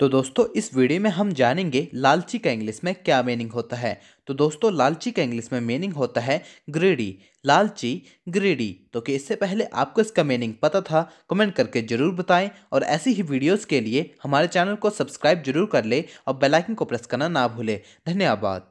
तो दोस्तों इस वीडियो में हम जानेंगे लालची का इंग्लिश में क्या मीनिंग होता है तो दोस्तों लालची का इंग्लिश में मीनिंग होता है ग्रीडी लालची ग्रीडी तो कि इससे पहले आपको इसका मीनिंग पता था कमेंट करके जरूर बताएं और ऐसी ही वीडियोस के लिए हमारे चैनल को सब्सक्राइब जरूर कर ले और बेलाइकन को प्रेस करना ना भूलें धन्यवाद